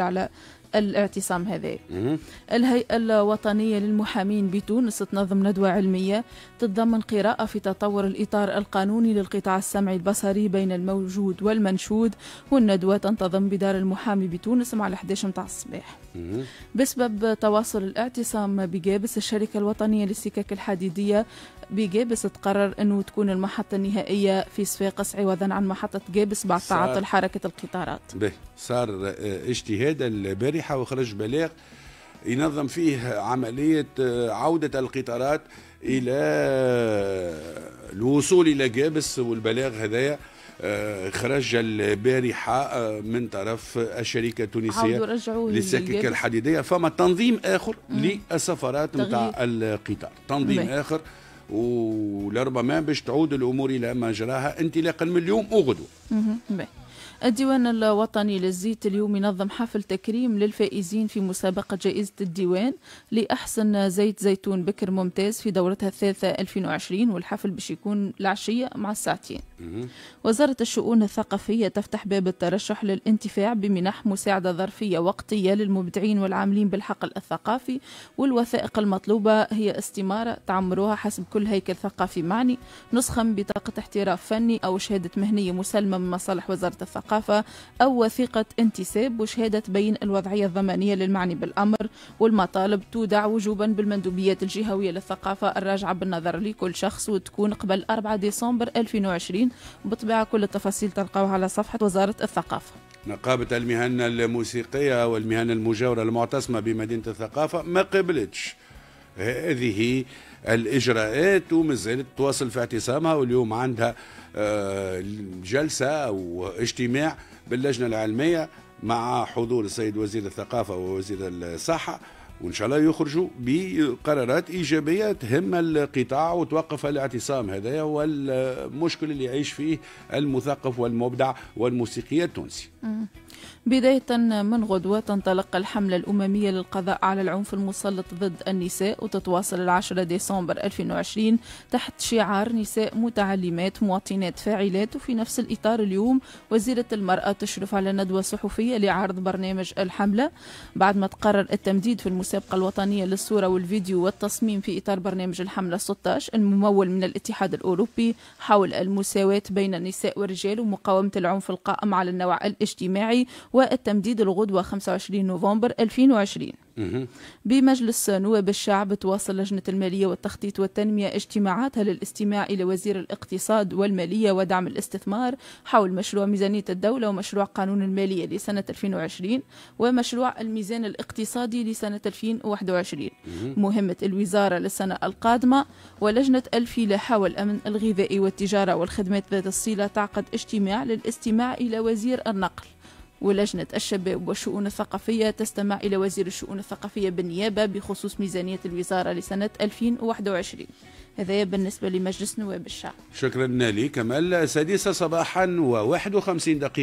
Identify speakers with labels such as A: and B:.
A: على الاعتصام هذا الهيئة الوطنية للمحامين بتونس تنظم ندوة علمية تتضمن قراءة في تطور الإطار القانوني للقطاع السمعي البصري بين الموجود والمنشود والندوة تنتظم بدار المحامي بتونس مع 11 متاع الصباح بسبب تواصل الاعتصام بجابس الشركة الوطنية للسكك الحديدية بجابس تقرر أنه تكون المحطة النهائية في صفاقس عوضا عن محطة جابس بعد تعطل حركة القطارات
B: صار آه، اجتهاد البري البارحه وخرج بلاغ ينظم فيه عمليه آه، عوده القطارات الى آه، الوصول الى جابس والبلاغ هذايا آه، خرج البارحة من طرف الشركة التونسية للسكك الحديدية فما تنظيم آخر مم. للسفرات نتاع القطار تنظيم مم. آخر ولربما باش تعود الأمور إلى ما جراها انطلاقا من اليوم وغدوة
A: الديوان الوطني للزيت اليوم ينظم حفل تكريم للفائزين في مسابقة جائزة الديوان لأحسن زيت زيتون بكر ممتاز في دورتها الثالثة 2020 والحفل باش يكون العشية مع الساعتين وزارة الشؤون الثقافية تفتح باب الترشح للانتفاع بمنح مساعدة ظرفية وقتية للمبدعين والعاملين بالحقل الثقافي والوثائق المطلوبة هي استمارة تعمروها حسب كل هيكل ثقافي معني نسخة من بطاقة احتراف فني أو شهادة مهنية مسلمة من مصالح وزارة الثقافة أو وثيقة انتساب وشهادة تبين الوضعية الضمانية للمعني بالأمر والمطالب تودع وجوبا بالمندوبيات الجهوية للثقافة الراجعة بالنظر لكل شخص وتكون قبل 4 ديسمبر 2020 الموسيقيين وبالطبيعة كل التفاصيل تلقاوها على صفحة وزارة الثقافة
B: نقابة المهن الموسيقية والمهن المجاورة المعتصمة بمدينة الثقافة ما قبلتش هذه الإجراءات ومازالت تواصل في اعتصامها واليوم عندها آه، جلسة أو اجتماع باللجنة العلمية مع حضور السيد وزير الثقافة ووزير الصحة وان شاء الله يخرجوا بقرارات ايجابيه تهم القطاع وتوقف الاعتصام هذا هو المشكل اللي يعيش فيه المثقف والمبدع والموسيقي التونسي.
A: بداية من غدوة تنطلق الحملة الأممية للقضاء على العنف المسلط ضد النساء وتتواصل العشرة ديسمبر 2020 تحت شعار نساء متعلمات مواطنات فاعلات وفي نفس الإطار اليوم وزيرة المرأة تشرف على ندوة صحفية لعرض برنامج الحملة بعد ما تقرر التمديد في المس... المسابقة الوطنية للصورة والفيديو والتصميم في إطار برنامج الحملة 16 الممول من الاتحاد الأوروبي حول المساواة بين النساء والرجال ومقاومة العنف القائم على النوع الاجتماعي والتمديد الغدوة 25 نوفمبر 2020 بمجلس نواب الشعب تواصل لجنة المالية والتخطيط والتنمية اجتماعاتها للاستماع إلى وزير الاقتصاد والمالية ودعم الاستثمار حول مشروع ميزانية الدولة ومشروع قانون المالية لسنة 2020 ومشروع الميزان الاقتصادي لسنة 2021 مهمة الوزارة للسنة القادمة ولجنة الفلاحة والأمن الغذائي والتجارة والخدمات ذات الصلة تعقد اجتماع للاستماع إلى وزير النقل ولجنة الشباب والشؤون الثقافية تستمع إلى وزير الشؤون الثقافية بالنيابة بخصوص ميزانية الوزارة لسنة 2021 هذا بالنسبة لمجلس نواب الشعب
B: شكرا لي كمال سادسة صباحا و51 دقيقة